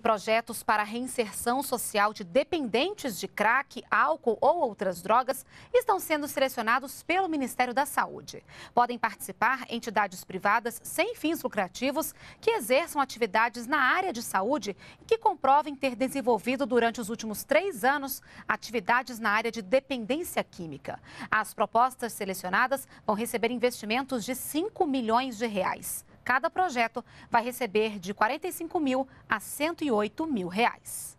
Projetos para a reinserção social de dependentes de crack, álcool ou outras drogas estão sendo selecionados pelo Ministério da Saúde. Podem participar entidades privadas sem fins lucrativos que exerçam atividades na área de saúde e que comprovem ter desenvolvido durante os últimos três anos atividades na área de dependência química. As propostas selecionadas vão receber investimentos de 5 milhões de reais. Cada projeto vai receber de 45 mil a 108 mil reais.